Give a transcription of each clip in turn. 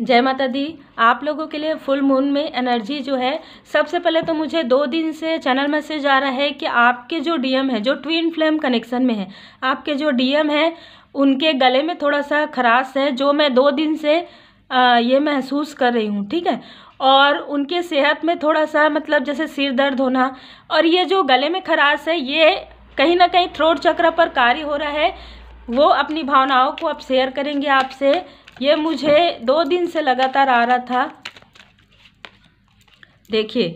जय माता दी आप लोगों के लिए फुल मून में एनर्जी जो है सबसे पहले तो मुझे दो दिन से चैनल मैसेज आ रहा है कि आपके जो डीएम है जो ट्विन फ्लेम कनेक्शन में है आपके जो डीएम है उनके गले में थोड़ा सा खराश है जो मैं दो दिन से आ, ये महसूस कर रही हूँ ठीक है और उनके सेहत में थोड़ा सा मतलब जैसे सिर दर्द होना और ये जो गले में खराश है ये कहीं ना कहीं थ्रोट चक्र पर कार्य हो रहा है वो अपनी भावनाओं को अब शेयर करेंगे आपसे ये मुझे दो दिन से लगातार आ रहा था देखिए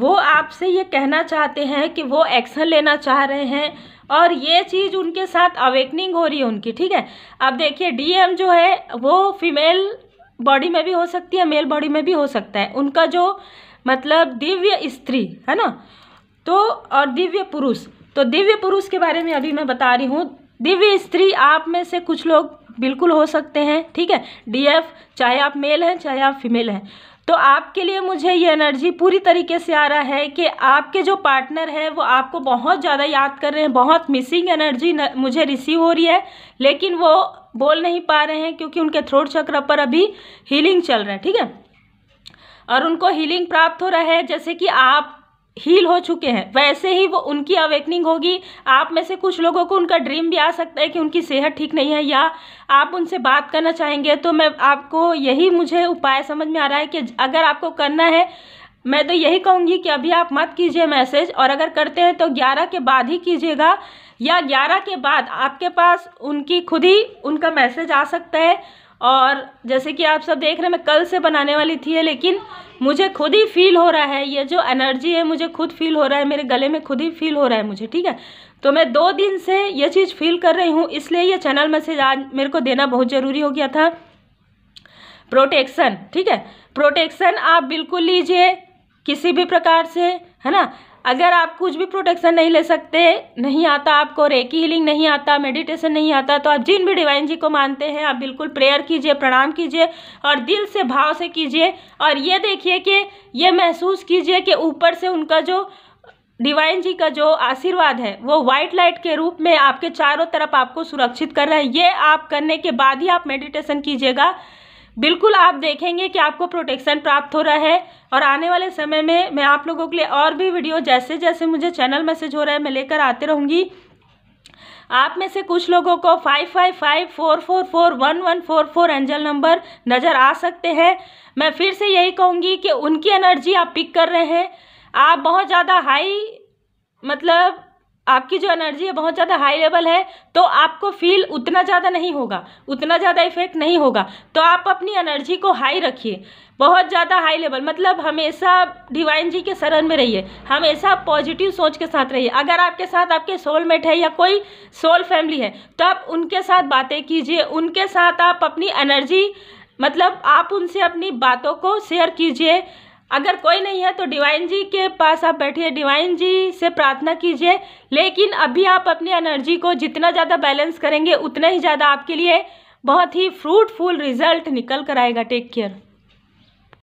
वो आपसे ये कहना चाहते हैं कि वो एक्शन लेना चाह रहे हैं और ये चीज़ उनके साथ अवेकनिंग हो रही है उनकी ठीक है अब देखिए डीएम जो है वो फीमेल बॉडी में भी हो सकती है मेल बॉडी में भी हो सकता है उनका जो मतलब दिव्य स्त्री है ना तो और दिव्य पुरुष तो दिव्य पुरुष के बारे में अभी मैं बता रही हूँ दिव्य स्त्री आप में से कुछ लोग बिल्कुल हो सकते हैं ठीक है डीएफ चाहे आप मेल हैं चाहे आप फीमेल हैं तो आपके लिए मुझे ये एनर्जी पूरी तरीके से आ रहा है कि आपके जो पार्टनर हैं वो आपको बहुत ज़्यादा याद कर रहे हैं बहुत मिसिंग एनर्जी न, मुझे रिसीव हो रही है लेकिन वो बोल नहीं पा रहे हैं क्योंकि उनके थ्रोट चक्र पर अभी हीलिंग चल रहा है ठीक है और उनको हीलिंग प्राप्त हो रहा है जैसे कि आप हील हो चुके हैं वैसे ही वो उनकी अवेकनिंग होगी आप में से कुछ लोगों को उनका ड्रीम भी आ सकता है कि उनकी सेहत ठीक नहीं है या आप उनसे बात करना चाहेंगे तो मैं आपको यही मुझे उपाय समझ में आ रहा है कि अगर आपको करना है मैं तो यही कहूँगी कि अभी आप मत कीजिए मैसेज और अगर करते हैं तो 11 के बाद ही कीजिएगा या 11 के बाद आपके पास उनकी खुद ही उनका मैसेज आ सकता है और जैसे कि आप सब देख रहे हैं मैं कल से बनाने वाली थी लेकिन मुझे खुद ही फील हो रहा है ये जो एनर्जी है मुझे खुद फील हो रहा है मेरे गले में खुद ही फील हो रहा है मुझे ठीक है तो मैं दो दिन से ये चीज़ फील कर रही हूँ इसलिए ये चैनल मैसेज आज मेरे को देना बहुत ज़रूरी हो गया था प्रोटेक्शन ठीक है प्रोटेक्शन आप बिल्कुल लीजिए किसी भी प्रकार से है ना अगर आप कुछ भी प्रोटेक्शन नहीं ले सकते नहीं आता आपको रेकी हीलिंग नहीं आता मेडिटेशन नहीं आता तो आप जिन भी डिवाइन जी को मानते हैं आप बिल्कुल प्रेयर कीजिए प्रणाम कीजिए और दिल से भाव से कीजिए और ये देखिए कि ये महसूस कीजिए कि ऊपर से उनका जो डिवाइन जी का जो आशीर्वाद है वो व्हाइट लाइट के रूप में आपके चारों तरफ आपको सुरक्षित कर रहा है ये आप करने के बाद ही आप मेडिटेशन कीजिएगा बिल्कुल आप देखेंगे कि आपको प्रोटेक्शन प्राप्त हो रहा है और आने वाले समय में मैं आप लोगों के लिए और भी वीडियो जैसे जैसे मुझे चैनल मैसेज हो रहा है मैं लेकर आते रहूँगी आप में से कुछ लोगों को five five five four four four one one four four angel number नज़र आ सकते हैं मैं फिर से यही कहूँगी कि उनकी एनर्जी आप पिक कर रहे हैं आप बहुत ज़्यादा हाई मतलब आपकी जो एनर्जी है बहुत ज़्यादा हाई लेवल है तो आपको फील उतना ज़्यादा नहीं होगा उतना ज़्यादा इफेक्ट नहीं होगा तो आप अपनी एनर्जी को हाई रखिए बहुत ज़्यादा हाई लेवल मतलब हमेशा डिवाइन जी के शरण में रहिए हमेशा पॉजिटिव सोच के साथ रहिए अगर आपके साथ आपके सोलमेट है या कोई सोल फैमिली है तो आप उनके साथ बातें कीजिए उनके साथ आप अपनी एनर्जी मतलब आप उनसे अपनी बातों को शेयर कीजिए अगर कोई नहीं है तो डिवाइन जी के पास आप बैठिए डिवाइन जी से प्रार्थना कीजिए लेकिन अभी आप अपनी एनर्जी को जितना ज़्यादा बैलेंस करेंगे उतना ही ज़्यादा आपके लिए बहुत ही फ्रूटफुल रिजल्ट निकल कर आएगा टेक केयर